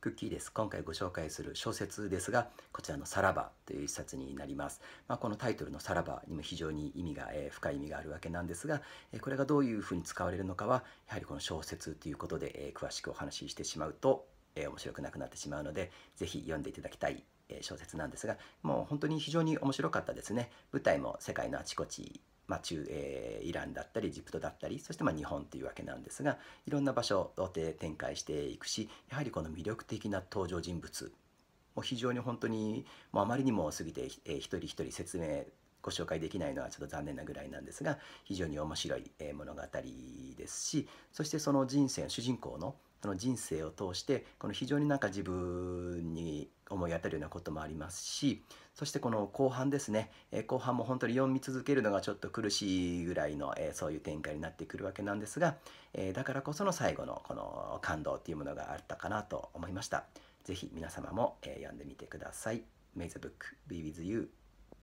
クッキーです今回ご紹介する小説ですがこちらの「さらば」という一冊になります、まあ、このタイトルの「さらば」にも非常に意味が、えー、深い意味があるわけなんですが、えー、これがどういうふうに使われるのかはやはりこの小説ということで、えー、詳しくお話ししてしまうと、え面白くなくなってしまうので是非読んでいただきたい小説なんですがもう本当に非常に面白かったですね舞台も世界のあちこちまあ、中、えー、イランだったりエジプトだったりそしてまあ日本というわけなんですがいろんな場所を展開していくしやはりこの魅力的な登場人物も非常に本当にもうあまりにも過ぎて、えー、一人一人説明ご紹介できないのはちょっと残念なぐらいなんですが非常に面白い物語ですしそしてその人生主人公のその人生を通してこの非常になんか自分に思い当たるようなこともありますしそしてこの後半ですね、え後半も本当に読み続けるのがちょっと苦しいぐらいの、えそういう展開になってくるわけなんですが、えだからこその最後のこの感動っていうものがあったかなと思いました。是非皆様も、え読んでみてください。May the book be with you.